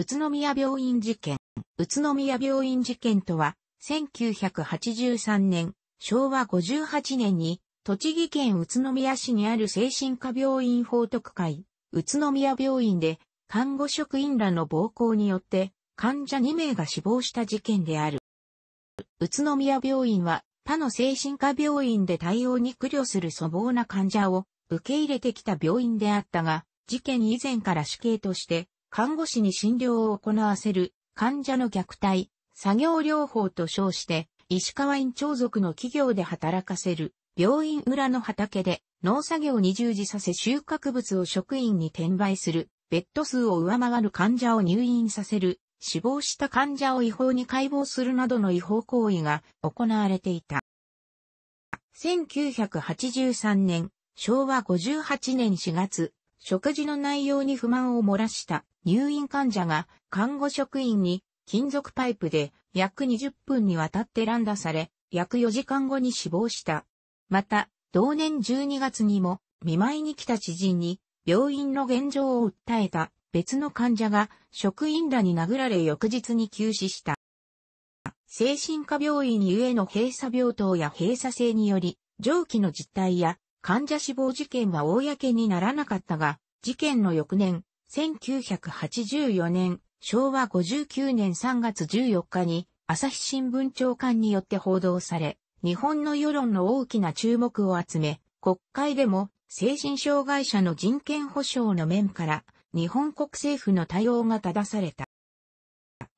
宇都宮病院事件。宇都宮病院事件とは、1983年、昭和58年に、栃木県宇都宮市にある精神科病院法徳会、宇都宮病院で、看護職員らの暴行によって、患者2名が死亡した事件である。宇都宮病院は、他の精神科病院で対応に苦慮する粗暴な患者を受け入れてきた病院であったが、事件以前から死刑として看護師に診療を行わせる患者の虐待、作業療法と称して、石川院長族の企業で働かせる、病院裏の畑で農作業に従事させ収穫物を職員に転売する、ベッド数を上回る患者を入院させる、死亡した患者を違法に解剖するなどの違法行為が行われていた。1983年、昭和58年4月、食事の内容に不満を漏らした入院患者が看護職員に金属パイプで約20分にわたって乱打され、約4時間後に死亡した。また、同年12月にも見舞いに来た知人に病院の現状を訴えた別の患者が職員らに殴られ翌日に急死した。精神科病院ゆえの閉鎖病棟や閉鎖性により、上記の実態や患者死亡事件は公にならなかったが、事件の翌年、1984年、昭和59年3月14日に、朝日新聞長官によって報道され、日本の世論の大きな注目を集め、国会でも精神障害者の人権保障の面から、日本国政府の対応が正された。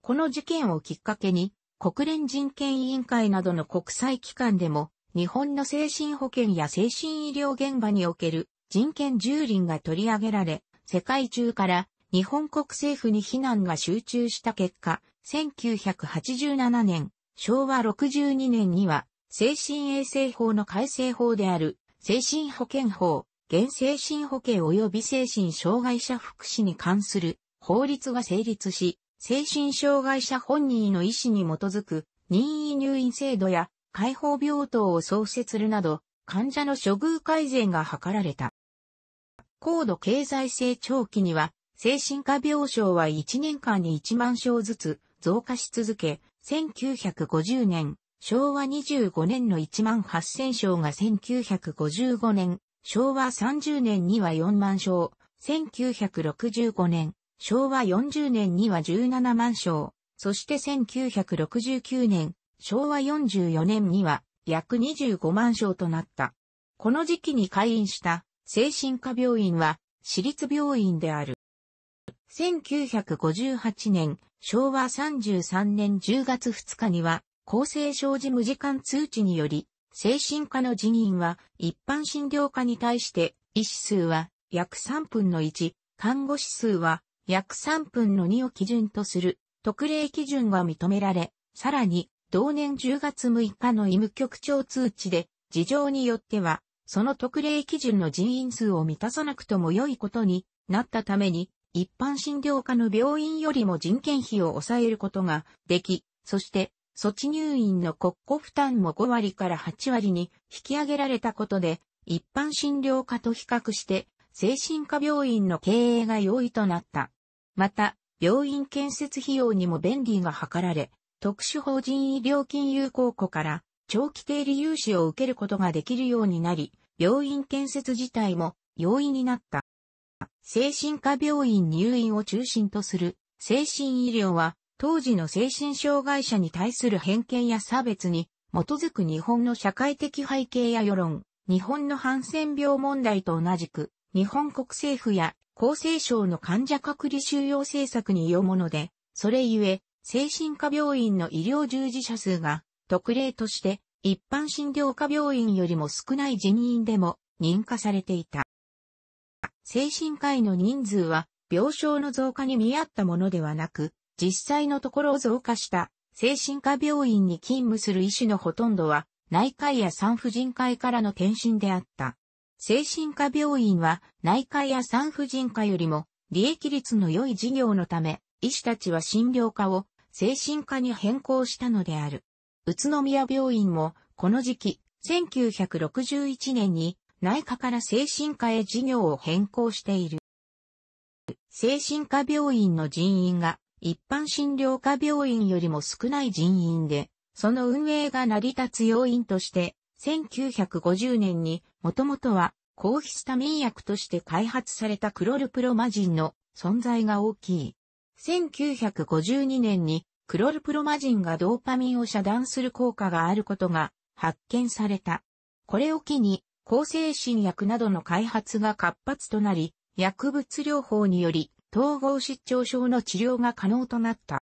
この事件をきっかけに、国連人権委員会などの国際機関でも、日本の精神保健や精神医療現場における人権蹂躙が取り上げられ、世界中から日本国政府に非難が集中した結果、1987年、昭和62年には、精神衛生法の改正法である、精神保健法、現精神保健及び精神障害者福祉に関する法律が成立し、精神障害者本人の意思に基づく任意入院制度や解放病棟を創設するなど、患者の処遇改善が図られた。高度経済成長期には、精神科病床は1年間に1万床ずつ増加し続け、1950年、昭和25年の1万8000床が1955年、昭和30年には4万床、1965年、昭和40年には17万床、そして1969年、昭和44年には約25万床となった。この時期に開院した精神科病院は、私立病院である。1958年、昭和33年10月2日には、厚生省事務次官通知により、精神科の辞任は一般診療科に対して、医師数は約3分の1、看護師数は約3分の2を基準とする特例基準が認められ、さらに同年10月6日の医務局長通知で、事情によってはその特例基準の人員数を満たさなくとも良いことになったために、一般診療科の病院よりも人件費を抑えることができ、そして、措置入院の国庫負担も5割から8割に引き上げられたことで、一般診療科と比較して、精神科病院の経営が容易となった。また、病院建設費用にも便利が図られ、特殊法人医療金融公庫から長期定理融資を受けることができるようになり、病院建設自体も容易になった。精神科病院入院を中心とする精神医療は当時の精神障害者に対する偏見や差別に基づく日本の社会的背景や世論、日本のハンセン病問題と同じく日本国政府や厚生省の患者隔離収容政策によるもので、それゆえ精神科病院の医療従事者数が特例として、一般診療科病院よりも少ない人員でも認可されていた。精神科医の人数は病床の増加に見合ったものではなく、実際のところを増加した精神科病院に勤務する医師のほとんどは内科医や産婦人科医からの転身であった。精神科病院は内科医や産婦人科よりも利益率の良い事業のため、医師たちは診療科を精神科に変更したのである。宇都宮病院も、この時期、1961年に内科から精神科へ事業を変更している。精神科病院の人員が一般診療科病院よりも少ない人員で、その運営が成り立つ要因として、1950年にもともとは抗ヒスタミン薬として開発されたクロルプロマジンの存在が大きい。1952年にクロルプロマジンがドーパミンを遮断する効果があることが発見された。これを機に、抗精神薬などの開発が活発となり、薬物療法により統合失調症の治療が可能となった。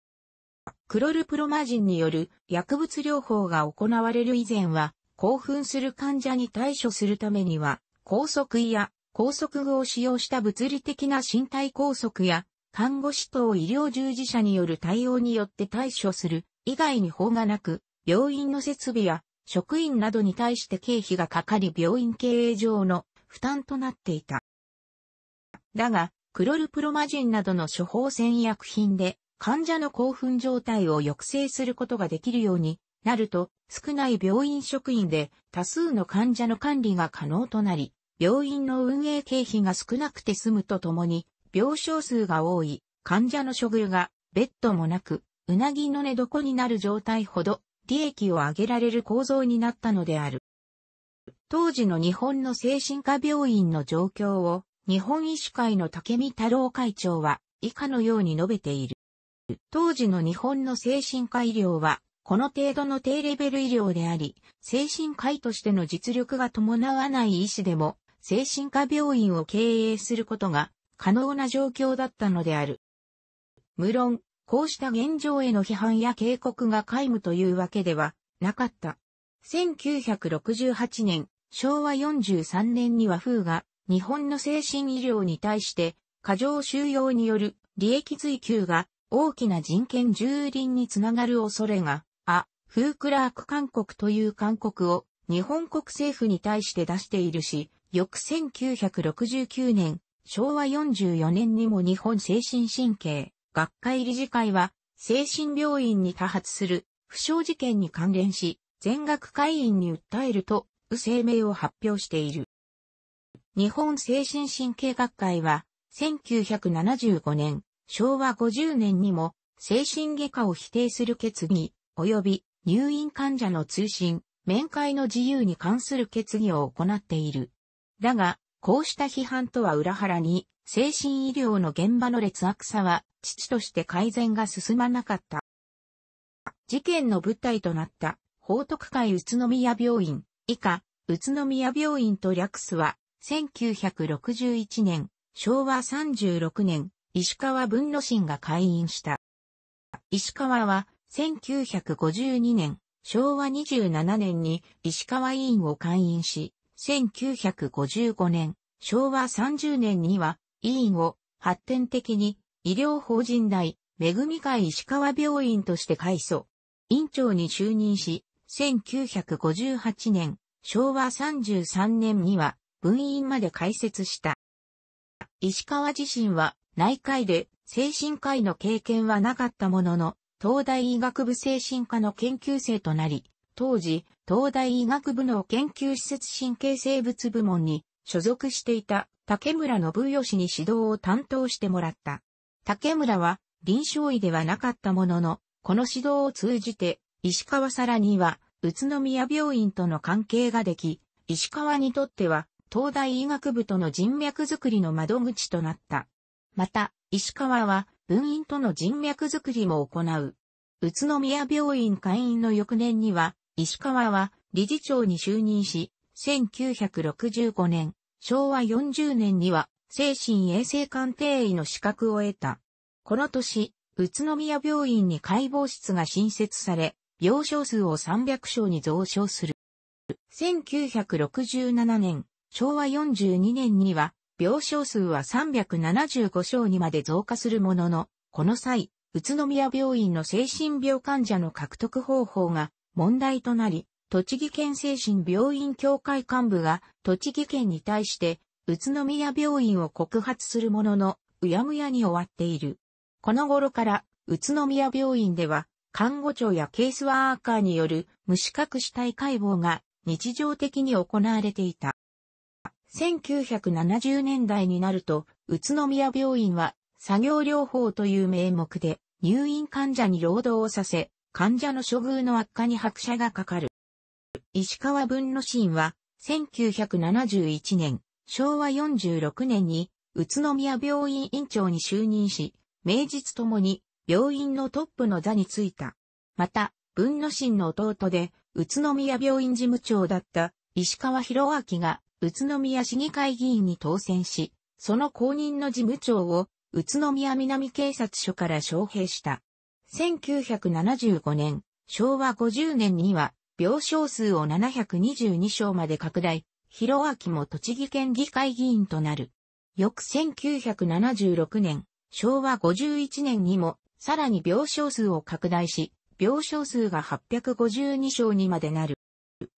クロルプロマジンによる薬物療法が行われる以前は、興奮する患者に対処するためには、拘束や拘束具を使用した物理的な身体拘束や看護師等医療従事者による対応によって対処する以外に法がなく、病院の設備や職員などに対して経費がかかり病院経営上の負担となっていた。だが、クロルプロマジンなどの処方箋薬品で患者の興奮状態を抑制することができるようになると少ない病院職員で多数の患者の管理が可能となり、病院の運営経費が少なくて済むとともに病床数が多い、患者の処遇が、ベッドもなく、うなぎの寝床になる状態ほど、利益を上げられる構造になったのである。当時の日本の精神科病院の状況を、日本医師会の竹見太郎会長は、以下のように述べている。当時の日本の精神科医療は、この程度の低レベル医療であり、精神科医としての実力が伴わない医師でも、精神科病院を経営することが可能な状況だったのである。無論、こうした現状への批判や警告が皆無というわけではなかった。1968年、昭和43年には風が日本の精神医療に対して過剰収容による利益追求が大きな人権蹂躙につながる恐れが、あ、フークラーク勧告という勧告を日本国政府に対して出しているし、翌1969年、昭和44年にも日本精神神経学会理事会は、精神病院に多発する不祥事件に関連し、全学会員に訴えると、不声明を発表している。日本精神神経学会は、1975年、昭和50年にも、精神外科を否定する決議、及び入院患者の通信、面会の自由に関する決議を行っている。だが、こうした批判とは裏腹に、精神医療の現場の劣悪さは、父として改善が進まなかった。事件の舞台となった、法徳会宇都宮病院、以下、宇都宮病院と略すは、1961年、昭和36年、石川文野心が開院した。石川は、1952年、昭和27年に石川委員を開院し、1955年、昭和30年には、委員を発展的に医療法人大、恵み会石川病院として改組。院長に就任し、1958年、昭和33年には、分院まで開設した。石川自身は、内科医で精神科医の経験はなかったものの、東大医学部精神科の研究生となり、当時、東大医学部の研究施設神経生物部門に所属していた竹村信義に指導を担当してもらった。竹村は臨床医ではなかったものの、この指導を通じて、石川さらには、宇都宮病院との関係ができ、石川にとっては、東大医学部との人脈づくりの窓口となった。また、石川は、分院との人脈づくりも行う。宇都宮病院会員の翌年には、石川は理事長に就任し、1965年、昭和40年には精神衛生鑑定医の資格を得た。この年、宇都宮病院に解剖室が新設され、病床数を300床に増床する。1967年、昭和42年には、病床数は375床にまで増加するものの、この際、宇都宮病院の精神病患者の獲得方法が問題となり、栃木県精神病院協会幹部が栃木県に対して宇都宮病院を告発するものの、うやむやに終わっている。この頃から宇都宮病院では看護長やケースワーカーによる無資格死体解剖が日常的に行われていた。1970年代になると、宇都宮病院は作業療法という名目で入院患者に労働をさせ、患者の処遇の悪化に拍車がかかる。石川文之進は、1971年、昭和46年に、宇都宮病院院長に就任し、名実ともに、病院のトップの座に就いた。また、文之進の弟で、宇都宮病院事務長だった石川博明が宇都宮市議会議員に当選し、その公認の事務長を宇都宮南警察署から招聘した。1975年、昭和50年には、病床数を722床まで拡大、広明も栃木県議会議員となる。翌1976年、昭和51年にも、さらに病床数を拡大し、病床数が852床にまでなる。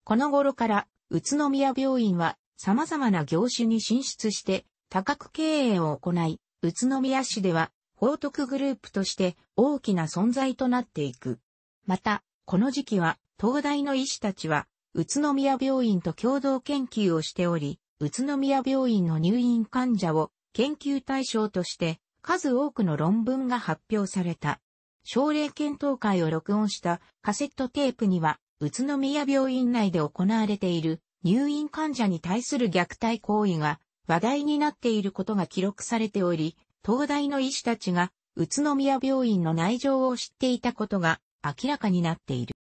この頃から、宇都宮病院は様々な業種に進出して、多角経営を行い、宇都宮市では報徳グループとして大きな存在となっていく。また、この時期は、東大の医師たちは、宇都宮病院と共同研究をしており、宇都宮病院の入院患者を研究対象として数多くの論文が発表された。症例検討会を録音したカセットテープには、宇都宮病院内で行われている入院患者に対する虐待行為が話題になっていることが記録されており、東大の医師たちが、宇都宮病院の内情を知っていたことが明らかになっている。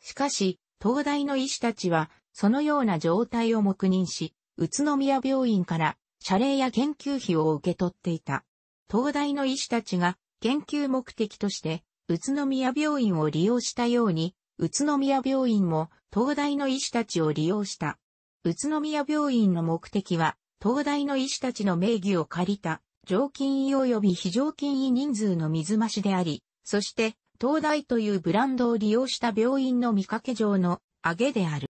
しかし、東大の医師たちは、そのような状態を黙認し、宇都宮病院から謝礼や研究費を受け取っていた。東大の医師たちが研究目的として、宇都宮病院を利用したように、宇都宮病院も東大の医師たちを利用した。宇都宮病院の目的は、東大の医師たちの名義を借りた常勤医及び非常勤医人数の水増しであり、そして、東大というブランドを利用した病院の見かけ上の上げである。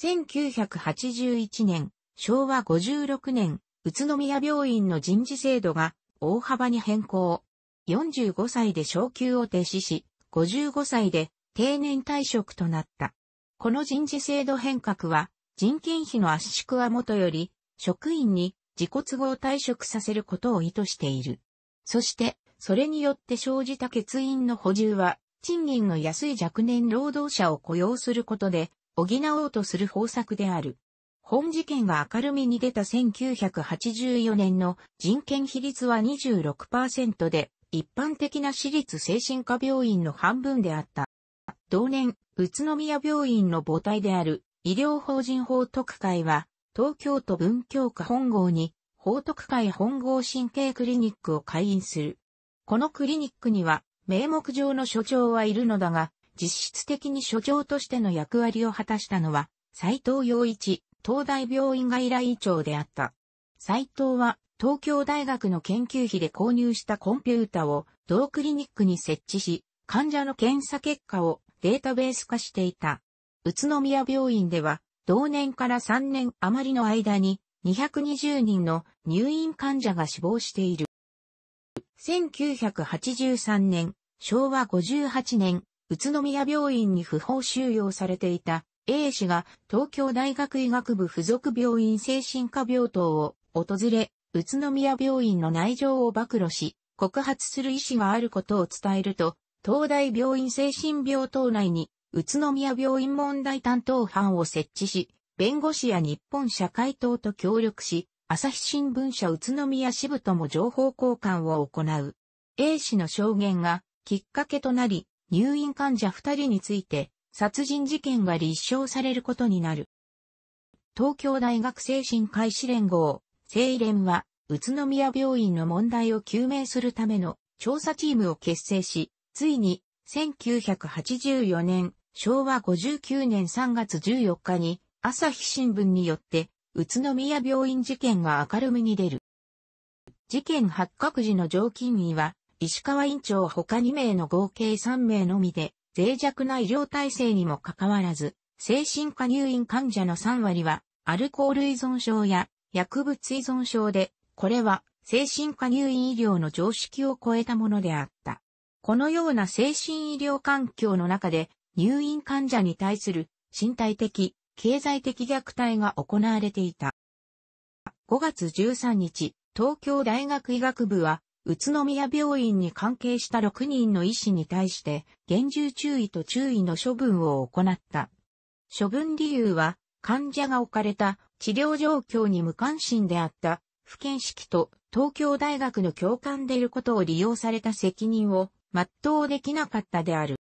1981年、昭和56年、宇都宮病院の人事制度が大幅に変更。45歳で昇給を停止し、55歳で定年退職となった。この人事制度変革は、人件費の圧縮はもとより、職員に自己都合退職させることを意図している。そして、それによって生じた欠員の補充は、賃金の安い若年労働者を雇用することで、補おうとする方策である。本事件が明るみに出た1984年の人権比率は26%で、一般的な私立精神科病院の半分であった。同年、宇都宮病院の母体である医療法人法特会は、東京都文京区本郷に、報徳会本郷神経クリニックを開院する。このクリニックには、名目上の所長はいるのだが、実質的に所長としての役割を果たしたのは、斎藤洋一、東大病院外来医長であった。斎藤は、東京大学の研究費で購入したコンピュータを、同クリニックに設置し、患者の検査結果をデータベース化していた。宇都宮病院では、同年から3年余りの間に220人の入院患者が死亡している。1983年、昭和58年、宇都宮病院に不法収容されていた A 氏が東京大学医学部附属病院精神科病棟を訪れ、宇都宮病院の内情を暴露し、告発する意思があることを伝えると、東大病院精神病棟内に宇都宮病院問題担当班を設置し、弁護士や日本社会党と協力し、朝日新聞社宇都宮支部とも情報交換を行う。A 氏の証言がきっかけとなり、入院患者二人について殺人事件が立証されることになる。東京大学精神科医師連合、精連は、宇都宮病院の問題を究明するための調査チームを結成し、ついに1984年昭和59年3月14日に朝日新聞によって宇都宮病院事件が明るみに出る。事件発覚時の常勤医は石川院長他2名の合計3名のみで脆弱な医療体制にもかかわらず精神科入院患者の3割はアルコール依存症や薬物依存症でこれは精神科入院医療の常識を超えたものであった。このような精神医療環境の中で入院患者に対する身体的、経済的虐待が行われていた。5月13日、東京大学医学部は、宇都宮病院に関係した6人の医師に対して、厳重注意と注意の処分を行った。処分理由は、患者が置かれた治療状況に無関心であった不見識と東京大学の教官でいることを利用された責任を全うできなかったである。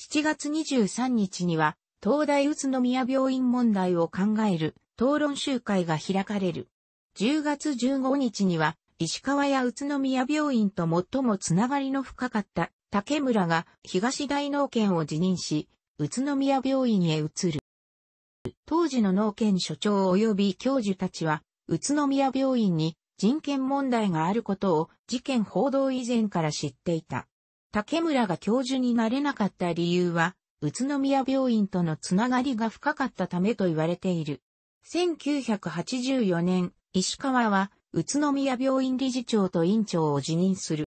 7月23日には、東大宇都宮病院問題を考える討論集会が開かれる。10月15日には、石川や宇都宮病院と最もつながりの深かった竹村が東大農研を辞任し、宇都宮病院へ移る。当時の農研所長及び教授たちは、宇都宮病院に人権問題があることを事件報道以前から知っていた。竹村が教授になれなかった理由は、宇都宮病院とのつながりが深かったためと言われている。1984年、石川は宇都宮病院理事長と院長を辞任する。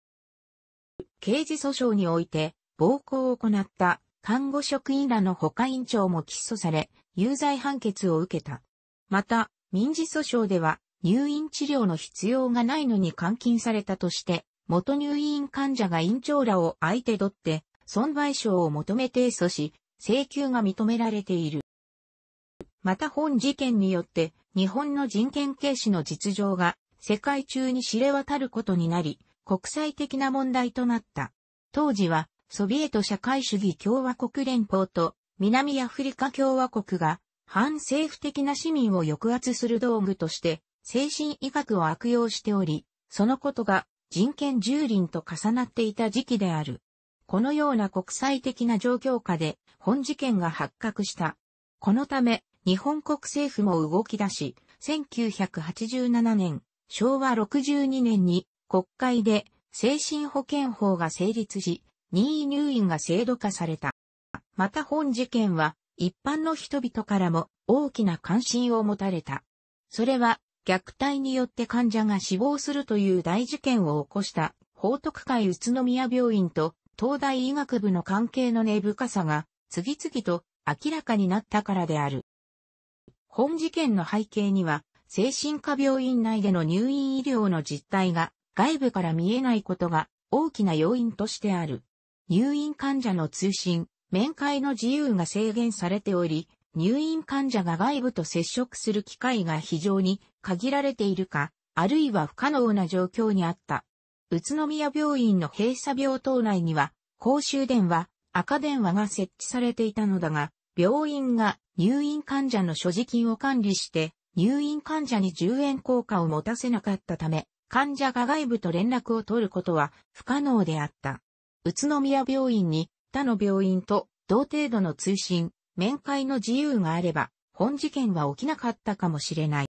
刑事訴訟において暴行を行った看護職員らの他院長も起訴され、有罪判決を受けた。また、民事訴訟では入院治療の必要がないのに監禁されたとして、元入院患者が院長らを相手取って、損賠償を求め提訴し、請求が認められている。また本事件によって、日本の人権軽視の実情が世界中に知れ渡ることになり、国際的な問題となった。当時は、ソビエト社会主義共和国連邦と南アフリカ共和国が反政府的な市民を抑圧する道具として精神医学を悪用しており、そのことが人権蹂躙と重なっていた時期である。このような国際的な状況下で本事件が発覚した。このため、日本国政府も動き出し、1987年、昭和62年に国会で精神保健法が成立し、任意入院が制度化された。また本事件は一般の人々からも大きな関心を持たれた。それは虐待によって患者が死亡するという大事件を起こした、報徳会宇都宮病院と東大医学部の関係の根深さが、次々と明らかになったからである。本事件の背景には、精神科病院内での入院医療の実態が外部から見えないことが大きな要因としてある。入院患者の通信、面会の自由が制限されており、入院患者が外部と接触する機会が非常に限られているか、あるいは不可能な状況にあった。宇都宮病院の閉鎖病棟内には、公衆電話、赤電話が設置されていたのだが、病院が入院患者の所持金を管理して、入院患者に10円効果を持たせなかったため、患者が外部と連絡を取ることは不可能であった。宇都宮病院に他の病院と同程度の通信、面会の自由があれば、本事件は起きなかったかもしれない。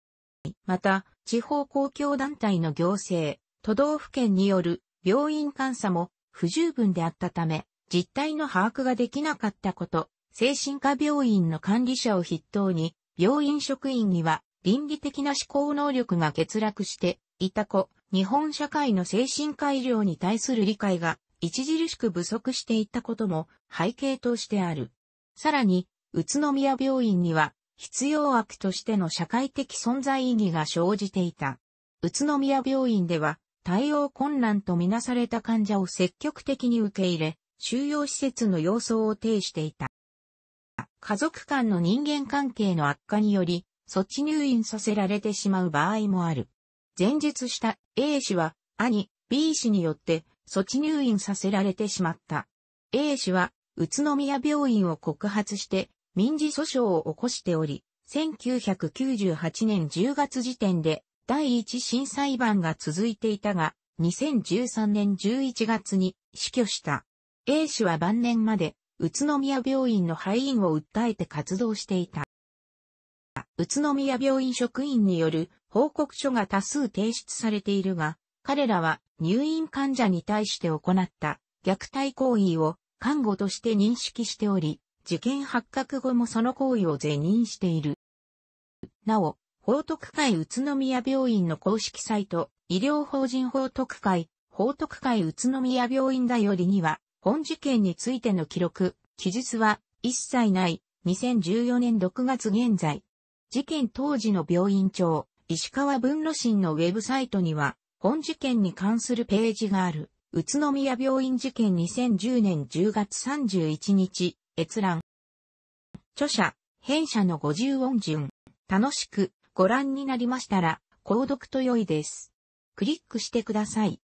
また、地方公共団体の行政、都道府県による病院監査も不十分であったため、実態の把握ができなかったこと、精神科病院の管理者を筆頭に、病院職員には倫理的な思考能力が欠落していた子、日本社会の精神科医療に対する理解が著しく不足していったことも背景としてある。さらに、宇都宮病院には、必要悪としての社会的存在意義が生じていた。宇都宮病院では、対応困難とみなされた患者を積極的に受け入れ、収容施設の様相を呈していた。家族間の人間関係の悪化により、措置入院させられてしまう場合もある。前述した A 氏は兄 B 氏によって措置入院させられてしまった。A 氏は宇都宮病院を告発して民事訴訟を起こしており、1998年10月時点で第一審裁判が続いていたが、2013年11月に死去した。A 氏は晩年まで宇都宮病院の廃院を訴えて活動していた。宇都宮病院職員による報告書が多数提出されているが、彼らは入院患者に対して行った虐待行為を看護として認識しており、事件発覚後もその行為を是認している。なお、法徳会宇都宮病院の公式サイト、医療法人法徳会、法徳会宇都宮病院だよりには、本事件についての記録、記述は一切ない、2014年6月現在。事件当時の病院長、石川文路心のウェブサイトには、本事件に関するページがある、宇都宮病院事件2010年10月31日、閲覧。著者、編者の50音順。楽しくご覧になりましたら、購読と良いです。クリックしてください。